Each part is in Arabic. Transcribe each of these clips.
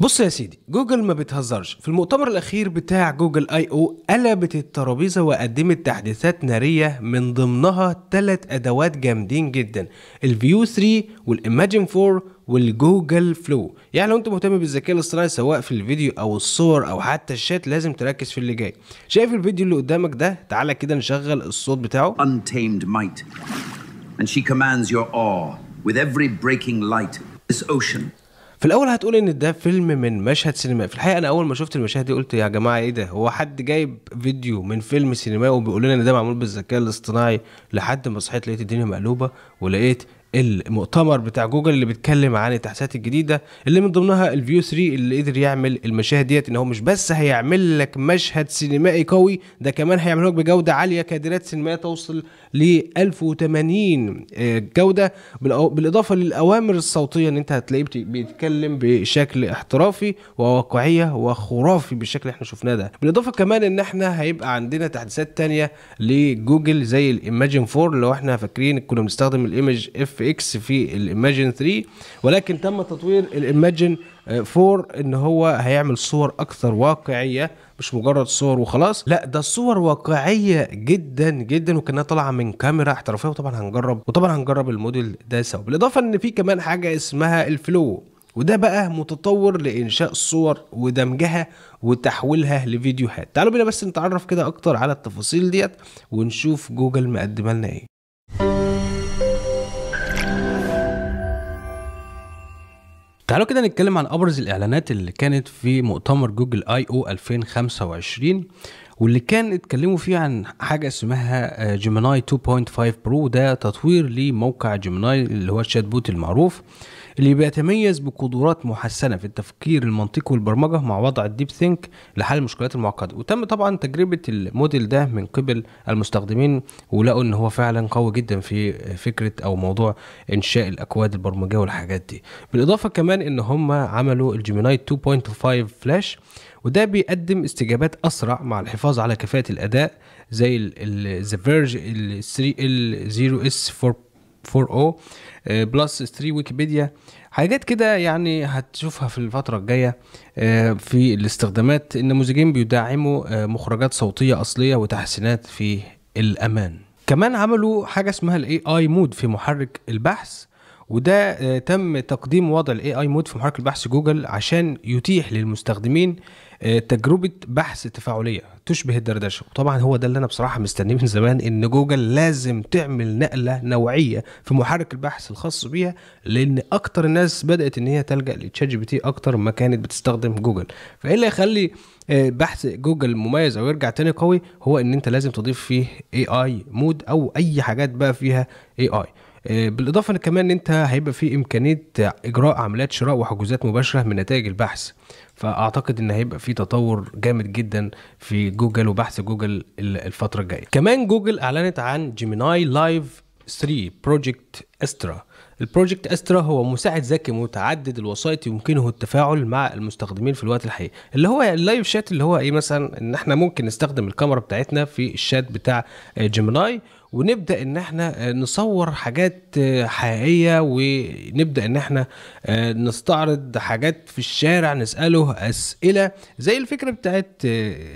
بص يا سيدي جوجل ما بتهزرش في المؤتمر الاخير بتاع جوجل اي او قلبت الترابيزه وقدمت تحديثات ناريه من ضمنها ثلاث ادوات جامدين جدا الفيو 3 والايماجين 4 والجوجل فلو يعني لو انت مهتم بالذكاء الاصطناعي سواء في الفيديو او الصور او حتى الشات لازم تركز في اللي جاي شايف الفيديو اللي قدامك ده تعالى كده نشغل الصوت بتاعه Untamed might and she commands your awe with every breaking light this ocean في الاول هتقول ان ده فيلم من مشهد سينمائي في الحقيقه انا اول ما شفت المشاهد دي قلت يا جماعه ايه ده هو حد جايب فيديو من فيلم سينمائي وبيقول لنا ان ده معمول بالذكاء الاصطناعي لحد ما صحيت لقيت الدنيا مقلوبه ولقيت المؤتمر بتاع جوجل اللي بيتكلم عن التحديثات الجديده اللي من ضمنها الفيو 3 اللي قدر يعمل المشاهد ديت ان هو مش بس هيعمل لك مشهد سينمائي قوي ده كمان هيعمله لك بجوده عاليه كادرات سينمائيه توصل ل 1080 آه، جوده بالاضافه للاوامر الصوتيه ان انت هتلاقيه بيتكلم بشكل احترافي وواقعيه وخرافي بالشكل اللي احنا شفناه ده بالاضافه كمان ان احنا هيبقى عندنا تحديثات تانية لجوجل زي الايماجن 4 لو احنا فاكرين كنا بنستخدم الايمج اف اكس في الايماجن 3 ولكن تم تطوير الايماجن آه، 4 ان هو هيعمل صور اكثر واقعيه مش مجرد صور وخلاص لا ده صور واقعيه جدا جدا وكانها طالعه من كاميرا احترافيه وطبعا هنجرب وطبعا هنجرب الموديل ده سوا بالاضافه ان في كمان حاجه اسمها الفلو وده بقى متطور لانشاء صور ودمجها وتحويلها لفيديوهات تعالوا بينا بس نتعرف كده اكتر على التفاصيل ديت ونشوف جوجل مقدمه لنا ايه تعالوا كده نتكلم عن ابرز الاعلانات اللي كانت في مؤتمر جوجل اي او 2025 واللي كان اتكلموا فيه عن حاجه اسمها جيميناي 2.5 برو ده تطوير لموقع جيميناي اللي هو الشات بوت المعروف اللي بيتميز بقدرات محسنه في التفكير المنطقي والبرمجه مع وضع الديب ثينك لحل المشكلات المعقده وتم طبعا تجربه الموديل ده من قبل المستخدمين ولقوا ان هو فعلا قوي جدا في آه، فكره او موضوع انشاء الاكواد البرمجيه والحاجات دي بالاضافه كمان ان هم عملوا الجيميناي 2.5 فلاش وده بيقدم استجابات اسرع مع الحفاظ على كفاءه الاداء زي ذا فيرج ال 3 ال 0 اس 4 او بلس 3 ويكيبيديا حاجات كده يعني هتشوفها في الفترة الجاية آه، في الاستخدامات النموذجين بيدعموا آه، مخرجات صوتية اصلية وتحسينات في الامان كمان عملوا حاجة اسمها الاي اي مود في محرك البحث وده آه، تم تقديم وضع الاي اي مود في محرك البحث جوجل عشان يتيح للمستخدمين آه، تجربه بحث تفاعليه تشبه الدردشه وطبعا هو ده اللي انا بصراحه مستنيه من زمان ان جوجل لازم تعمل نقله نوعيه في محرك البحث الخاص بيها لان اكتر الناس بدات ان هي تلجا لتشات جي بي تي اكتر ما كانت بتستخدم جوجل فايه اللي يخلي آه، بحث جوجل مميز او يرجع تاني قوي هو ان انت لازم تضيف فيه اي اي مود او اي حاجات بقى فيها اي اي آه، بالاضافه ان كمان انت هيبقى في امكانيه اجراء عمليات شراء وحجوزات مباشره من نتائج البحث فاعتقد ان هيبقى في تطور جامد جدا في جوجل وبحث جوجل الفتره الجايه كمان جوجل اعلنت عن جيميناي لايف 3 بروجكت استرا البروجكت استرا هو مساعد ذكي متعدد الوسائط يمكنه التفاعل مع المستخدمين في الوقت الحقيقي اللي هو اللايف شات اللي هو ايه مثلا ان احنا ممكن نستخدم الكاميرا بتاعتنا في الشات بتاع جيميناي ونبدا ان احنا آه، نصور حاجات آه، حقيقيه ونبدا ان احنا آه، نستعرض حاجات في الشارع نساله اسئله زي الفكره بتاعت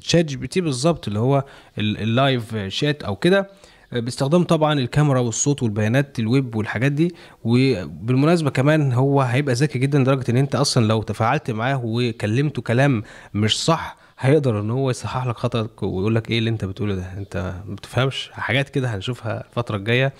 تشات جي بي تي بالظبط اللي هو اللايف شات او كده باستخدام طبعا الكاميرا والصوت والبيانات الويب والحاجات دي وبالمناسبه كمان هو هيبقى ذكي جدا لدرجه ان انت اصلا لو تفاعلت معاه وكلمته كلام مش صح هيقدر ان هو يصحح لك خطأك ويقول لك ايه اللي انت بتقوله ده انت ما بتفهمش حاجات كده هنشوفها الفتره الجايه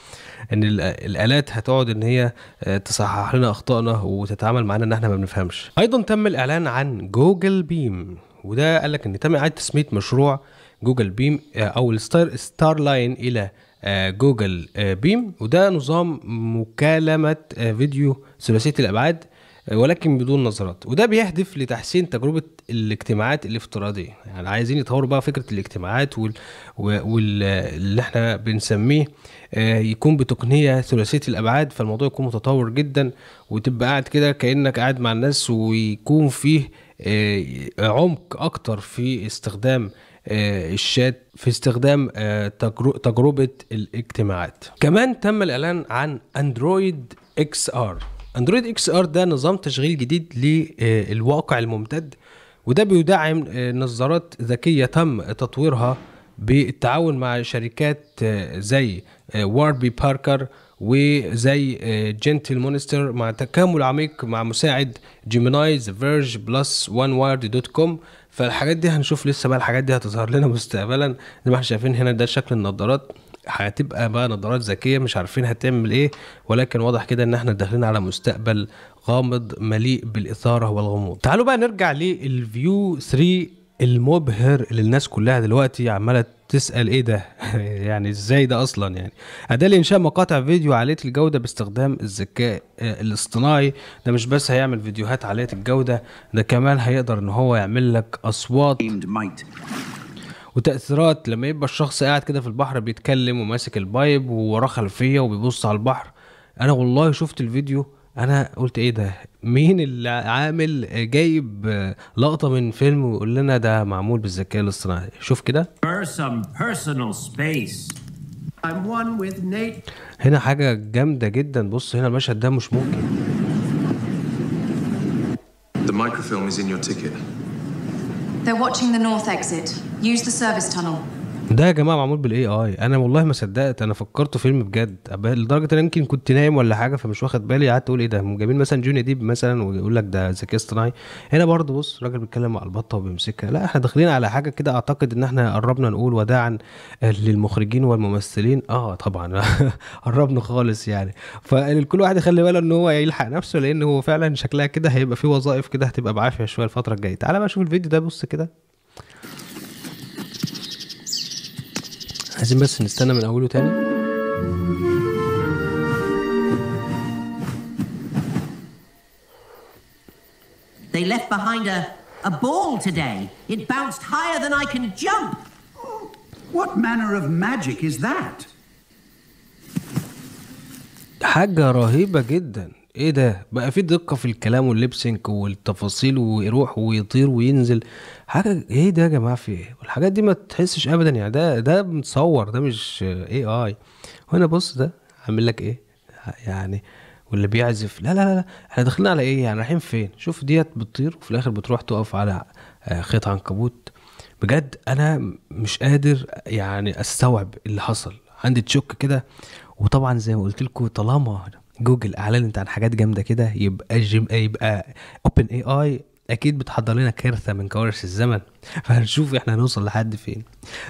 ان الالات هتقعد ان هي آه، تصحح لنا اخطائنا وتتعامل معانا ان احنا ما بنفهمش ايضا تم الاعلان عن جوجل بيم وده قال لك ان تم اعاده تسميه مشروع جوجل بيم آه، او الستار ستار لاين الى آه، جوجل بيم وده نظام مكالمه فيديو ثلاثيه الابعاد ولكن بدون نظرات وده بيهدف لتحسين تجربه الاجتماعات الافتراضيه يعني عايزين يطوروا بقى فكره الاجتماعات وال... واللي احنا بنسميه آه، يكون بتقنيه ثلاثيه الابعاد فالموضوع يكون متطور جدا وتبقى قاعد كده كانك قاعد مع الناس ويكون فيه آه، عمق اكتر في استخدام آه، الشات في استخدام تجربه الاجتماعات كمان تم الاعلان عن اندرويد اكس ار اندرويد اكس ار ده نظام تشغيل جديد للواقع الممتد وده بيدعم آه، نظارات ذكية تم تطويرها بالتعاون مع شركات آه، زي آه، واربي باركر وزي جنتل مونستر مع تكامل عميق مع مساعد جيميناي ذا فيرج بلس وان وارد دوت كوم فالحاجات دي هنشوف لسه بقى الحاجات دي هتظهر لنا مستقبلا زي ما احنا شايفين هنا ده شكل النظارات هتبقى بقى نظارات ذكيه مش عارفين هتعمل ايه ولكن واضح كده ان احنا داخلين على مستقبل غامض مليء بالاثاره والغموض تعالوا بقى نرجع للفيو 3 المبهر اللي الناس كلها دلوقتي عماله تسال ايه ده يعني ازاي ده اصلا يعني اداه لانشاء مقاطع فيديو عاليه الجوده باستخدام الذكاء آه، الاصطناعي ده مش بس هيعمل فيديوهات عاليه الجوده ده كمان هيقدر ان هو يعمل لك اصوات وتأثيرات لما يبقى الشخص قاعد كده في البحر بيتكلم وماسك البايب ووراه خلفية وبيبص على البحر انا والله شفت الفيديو انا قلت ايه ده مين اللي عامل جايب لقطه من فيلم ويقول لنا ده معمول بالذكاء الاصطناعي شوف كده هنا حاجه جامده جدا بص هنا المشهد ده مش ممكن The microfilm is in your ticket. They're watching the north exit. Use the service tunnel. ده يا جماعه معمول بالاي اي انا والله ما صدقت انا فكرته فيلم بجد لدرجه ان يمكن كنت نايم ولا حاجه فمش واخد بالي قعدت اقول ايه ده جايبين مثلا جوني ديب مثلا ويقول لك ده ذكاء اصطناعي هنا برضه بص راجل بيتكلم مع البطه وبيمسكها لا احنا داخلين على حاجه كده اعتقد ان احنا قربنا نقول وداعا آه، للمخرجين والممثلين اه طبعا قربنا خالص يعني فكل واحد يخلي باله ان هو يلحق نفسه لان هو فعلا شكلها كده هيبقى في وظائف كده هتبقى بعافيه شويه الفتره الجايه تعالى بقى شوف الفيديو ده بص كده عايزين بس نستنى من اوله تاني They left behind a, a ball today. It bounced higher than I can jump. What manner of magic is that? حاجة رهيبة جدا ايه ده بقى في دقة في الكلام واللبسنج والتفاصيل ويروح ويطير وينزل حاجة ايه ده يا جماعة في ايه والحاجات دي ما تحسش ابدا يعني ده ده متصور ده مش اي اي هنا بص ده عامل لك ايه يعني واللي بيعزف لا لا لا احنا داخلين على ايه يعني رايحين فين شوف ديت بتطير وفي الاخر بتروح تقف على آه، خيط عنكبوت بجد انا مش قادر يعني استوعب اللي حصل عندي تشك كده وطبعا زي ما قلت لكم طالما جوجل اعلنت عن حاجات جامده كده يبقى جيم يبقى اوبن اي اي اكيد بتحضر لنا كارثه من كوارث الزمن فهنشوف احنا هنوصل لحد فين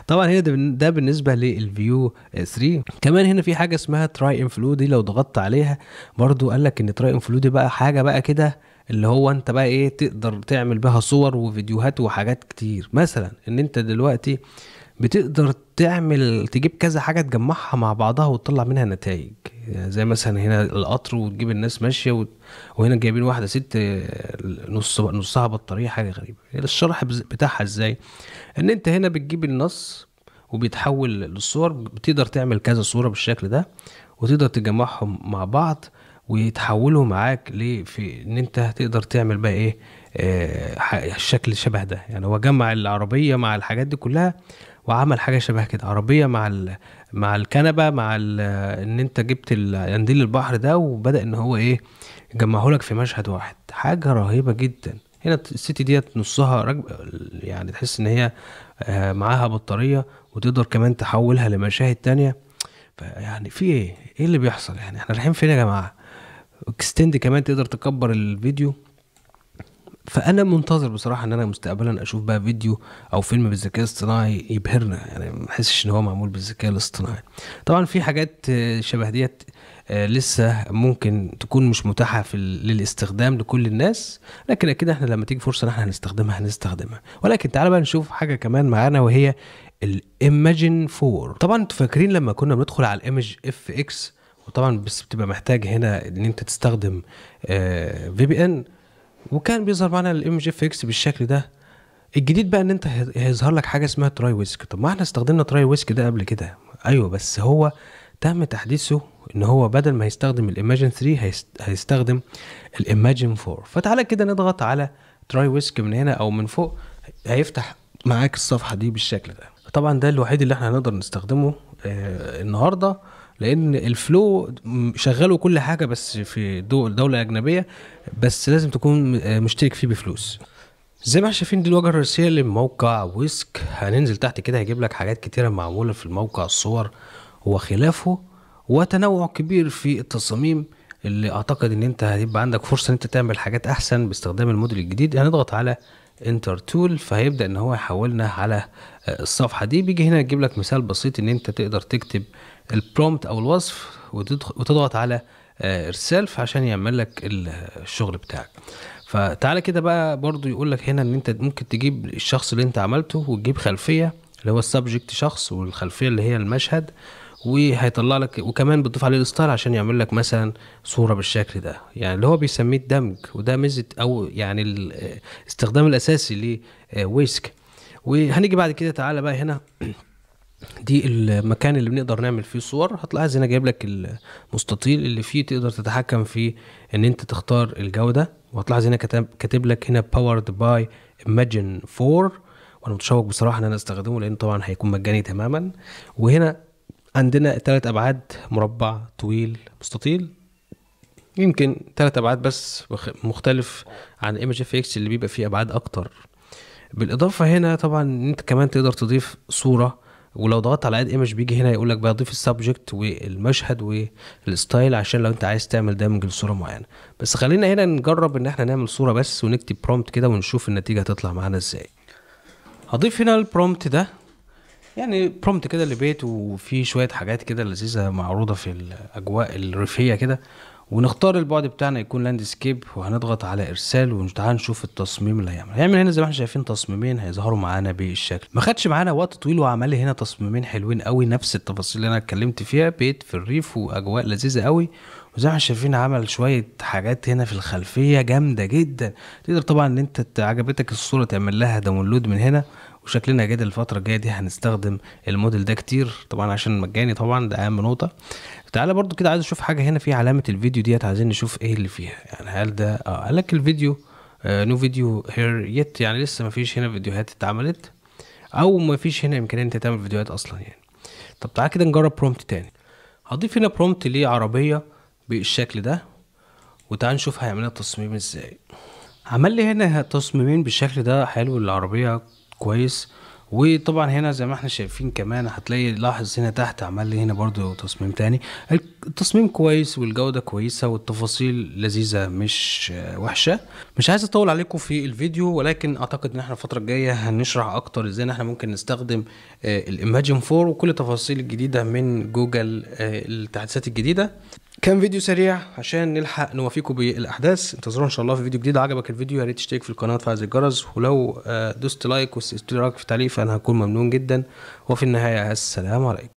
طبعا هنا ده بالنسبه للفيو 3 كمان هنا في حاجه اسمها تراي انفلو دي لو ضغطت عليها برضو قال لك ان تراي انفلو دي بقى حاجه بقى كده اللي هو انت بقى ايه تقدر تعمل بها صور وفيديوهات وحاجات كتير مثلا ان انت دلوقتي بتقدر تعمل تجيب كذا حاجه تجمعها مع بعضها وتطلع منها نتائج زي مثلا هنا القطر وتجيب الناس ماشيه و... وهنا جايبين واحده ست نص نصها بطاريه حاجه غريبه الشرح بتاعها ازاي ان انت هنا بتجيب النص وبيتحول للصور بتقدر تعمل كذا صوره بالشكل ده وتقدر تجمعهم مع بعض ويتحولوا معاك ليه في ان انت هتقدر تعمل بقى ايه الشكل آه، شبه ده يعني هو جمع العربيه مع الحاجات دي كلها وعمل حاجه شبه كده عربيه مع ال... مع الكنبه مع ال... ان انت جبت قنديل البحر ده وبدا ان هو ايه جمعه لك في مشهد واحد حاجه رهيبه جدا هنا السيتي ديت نصها رجب يعني تحس ان هي آه، معاها بطاريه وتقدر كمان تحولها لمشاهد تانية فيعني في ايه ايه اللي بيحصل يعني احنا رايحين فين يا جماعه اكستند كمان تقدر تكبر الفيديو فانا منتظر بصراحه ان انا مستقبلا اشوف بقى فيديو او فيلم بالذكاء الاصطناعي يبهرنا يعني ما احسش ان هو معمول بالذكاء الاصطناعي طبعا في حاجات آه، شبه ديت آه، لسه ممكن تكون مش متاحه في للاستخدام لكل الناس لكن اكيد احنا لما تيجي فرصه ان احنا هنستخدمها هنستخدمها ولكن تعالى بقى نشوف حاجه كمان معانا وهي الايماجين 4 طبعا انتوا فاكرين لما كنا بندخل على الايمج اف اكس وطبعا بس بتبقى محتاج هنا ان انت تستخدم في بي ان وكان بيظهر معانا الام جي اف اكس بالشكل ده الجديد بقى ان انت هيظهر لك حاجه اسمها تراي ويسك طب ما احنا استخدمنا تراي ويسك ده قبل كده ايوه بس هو تم تحديثه ان هو بدل ما يستخدم الايماجن 3 هيستخدم الايماجن 4 فتعالى كده نضغط على تراي ويسك من هنا او من فوق هيفتح معاك الصفحه دي بالشكل ده طبعا ده الوحيد اللي احنا هنقدر نستخدمه آه، النهارده لان الفلو شغلوا كل حاجه بس في دوله اجنبيه بس لازم تكون مشترك فيه بفلوس زي ما احنا شايفين دي الواجهه الرئيسيه لموقع ويسك هننزل تحت كده هيجيب لك حاجات كتيره معموله في الموقع الصور وخلافه وتنوع كبير في التصاميم اللي اعتقد ان انت هيبقى عندك فرصه ان انت تعمل حاجات احسن باستخدام الموديل الجديد هنضغط على انتر تول فهيبدا ان هو يحولنا على الصفحه دي بيجي هنا يجيب لك مثال بسيط ان انت تقدر تكتب البرومت او الوصف وتضغط على ارسال آه، عشان يعمل لك الشغل بتاعك فتعالى كده بقى برضو يقول لك هنا ان انت ممكن تجيب الشخص اللي انت عملته وتجيب خلفيه اللي هو السبجكت شخص والخلفيه اللي هي المشهد وهيطلع لك وكمان بتضيف عليه الستايل عشان يعمل لك مثلا صوره بالشكل ده يعني اللي هو بيسميه الدمج وده ميزه او يعني الاستخدام آه، الاساسي لويسك آه، وهنيجي بعد كده تعالى بقى هنا دي المكان اللي بنقدر نعمل فيه صور هتلاحظ هنا جايب لك المستطيل اللي فيه تقدر تتحكم في ان انت تختار الجوده وهتلاحظ هنا كاتب لك هنا باورد باي imagine 4 وانا متشوق بصراحه ان انا استخدمه لان طبعا هيكون مجاني تماما وهنا عندنا ثلاث ابعاد مربع طويل مستطيل يمكن ثلاث ابعاد بس مختلف عن ايمج اف اكس اللي بيبقى فيه ابعاد اكتر بالاضافه هنا طبعا انت كمان تقدر تضيف صوره ولو ضغطت على اد ايمج بيجي هنا يقول لك بقى ضيف السبجكت والمشهد والستايل عشان لو انت عايز تعمل دامج لصوره معينه بس خلينا هنا نجرب ان احنا نعمل صوره بس ونكتب برومبت كده ونشوف النتيجه هتطلع معانا ازاي هضيف هنا البرومبت ده يعني برومبت كده لبيت وفيه شويه حاجات كده لذيذه معروضه في الاجواء الريفيه كده ونختار البعد بتاعنا يكون لاندسكيب وهنضغط على ارسال وتعال نشوف التصميم اللي هيعمل هيعمل هنا زي ما احنا شايفين تصميمين هيظهروا معانا بالشكل ما خدش معانا وقت طويل وعمل لي هنا تصميمين حلوين قوي نفس التفاصيل اللي انا اتكلمت فيها بيت في الريف واجواء لذيذه قوي وزي ما احنا شايفين عمل شويه حاجات هنا في الخلفيه جامده جدا تقدر طبعا ان انت عجبتك الصوره تعمل لها داونلود من هنا وشكلنا جدا الفتره الجايه دي هنستخدم الموديل ده كتير طبعا عشان مجاني طبعا ده اهم نقطه تعالى برضو كده عايز اشوف حاجه هنا في علامه الفيديو ديت عايزين نشوف ايه اللي فيها يعني هل ده اه قال لك الفيديو آه نو فيديو هير يت يعني لسه ما فيش هنا فيديوهات اتعملت او ما فيش هنا امكانيه انت تعمل فيديوهات اصلا يعني طب تعالى كده نجرب برومبت تاني هضيف هنا برومبت ليه عربيه بالشكل ده وتعالى نشوف هيعملها التصميم ازاي عمل لي هنا تصميمين بالشكل ده حلو العربيه كويس وطبعا هنا زي ما احنا شايفين كمان هتلاقي لاحظ هنا تحت عمل لي هنا برضو تصميم تاني التصميم كويس والجودة كويسة والتفاصيل لذيذة مش وحشة مش عايز اطول عليكم في الفيديو ولكن اعتقد ان احنا الفترة الجاية هنشرح اكتر ازاي ان احنا ممكن نستخدم آه، الايماجين 4 وكل التفاصيل الجديدة من جوجل آه، التحديثات الجديدة كان فيديو سريع عشان نلحق نوافيكم بالاحداث انتظرونا ان شاء الله في فيديو جديد عجبك الفيديو يا ريت تشترك في القناه وتفعل زر الجرس ولو آه، دوست لايك واشتراك في تعليق انا هكون ممنون جدا وفي النهايه السلام عليكم